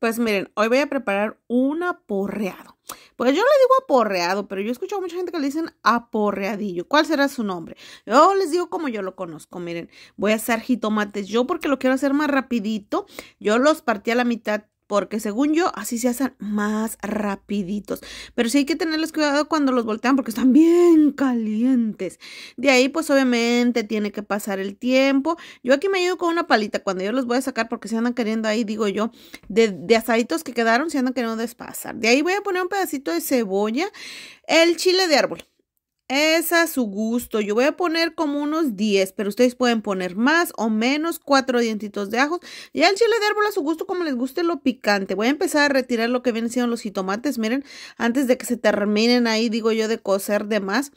Pues miren, hoy voy a preparar un aporreado. Pues yo le digo aporreado, pero yo he escuchado a mucha gente que le dicen aporreadillo. ¿Cuál será su nombre? Yo les digo como yo lo conozco. Miren, voy a hacer jitomates. Yo porque lo quiero hacer más rapidito, yo los partí a la mitad porque según yo así se hacen más rapiditos. Pero sí hay que tenerles cuidado cuando los voltean porque están bien calientes. De ahí pues obviamente tiene que pasar el tiempo. Yo aquí me ayudo con una palita cuando yo los voy a sacar porque se andan queriendo ahí, digo yo, de, de asaditos que quedaron, se andan queriendo despasar. De ahí voy a poner un pedacito de cebolla, el chile de árbol. Es a su gusto. Yo voy a poner como unos 10, pero ustedes pueden poner más o menos cuatro dientitos de ajos. Ya el chile de árbol a su gusto, como les guste lo picante. Voy a empezar a retirar lo que vienen siendo los jitomates. Miren, antes de que se terminen ahí, digo yo, de cocer de más.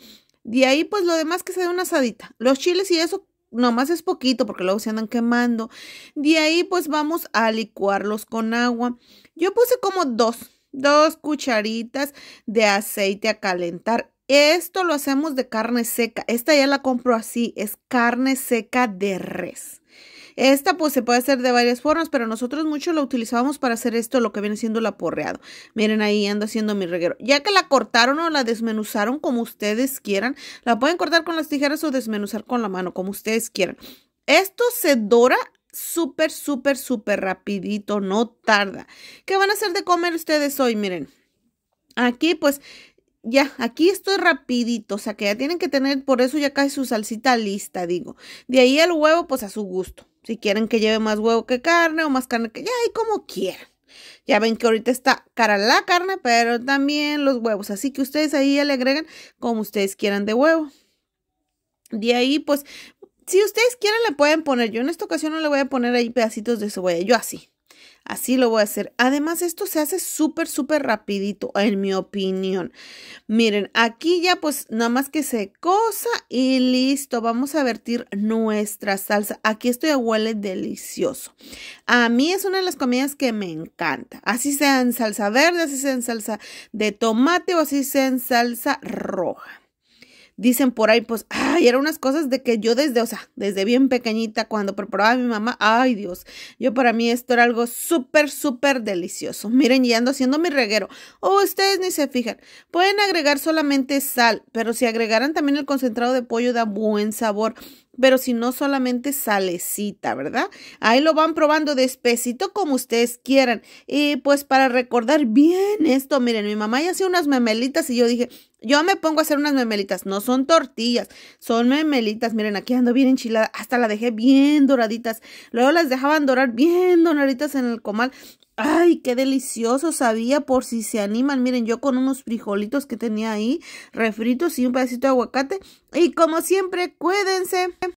De ahí, pues lo demás que se dé una asadita. Los chiles y eso nomás es poquito porque luego se andan quemando. De ahí, pues vamos a licuarlos con agua. Yo puse como dos, dos cucharitas de aceite a calentar. Esto lo hacemos de carne seca. Esta ya la compro así, es carne seca de res. Esta pues se puede hacer de varias formas, pero nosotros mucho la utilizábamos para hacer esto, lo que viene siendo el aporreado. Miren, ahí ando haciendo mi reguero. Ya que la cortaron o la desmenuzaron como ustedes quieran, la pueden cortar con las tijeras o desmenuzar con la mano, como ustedes quieran. Esto se dora súper, súper, súper rapidito, no tarda. ¿Qué van a hacer de comer ustedes hoy? Miren, aquí pues ya, aquí estoy rapidito, o sea que ya tienen que tener, por eso ya casi su salsita lista, digo. De ahí el huevo, pues a su gusto. Si quieren que lleve más huevo que carne o más carne que ya, y como quieran. Ya ven que ahorita está cara la carne, pero también los huevos. Así que ustedes ahí ya le agregan como ustedes quieran de huevo. De ahí, pues, si ustedes quieren le pueden poner. Yo en esta ocasión no le voy a poner ahí pedacitos de cebolla, yo así. Así lo voy a hacer. Además, esto se hace súper, súper rapidito, en mi opinión. Miren, aquí ya pues nada más que se cosa y listo. Vamos a vertir nuestra salsa. Aquí esto ya huele delicioso. A mí es una de las comidas que me encanta. Así sean en salsa verde, así sea en salsa de tomate o así sean en salsa roja dicen por ahí, pues, ay, eran unas cosas de que yo desde, o sea, desde bien pequeñita, cuando preparaba a mi mamá, ay Dios, yo para mí esto era algo súper, súper delicioso. Miren, ya ando haciendo mi reguero. oh, ustedes ni se fijan. Pueden agregar solamente sal, pero si agregaran también el concentrado de pollo da buen sabor pero si no solamente salecita, ¿verdad? Ahí lo van probando de espesito como ustedes quieran. Y pues para recordar bien esto, miren, mi mamá ya hacía unas memelitas y yo dije, yo me pongo a hacer unas memelitas, no son tortillas, son memelitas, miren, aquí ando bien enchilada, hasta la dejé bien doraditas, luego las dejaban dorar bien doraditas en el comal Ay, qué delicioso sabía por si se animan. Miren, yo con unos frijolitos que tenía ahí, refritos y un pedacito de aguacate. Y como siempre, cuídense.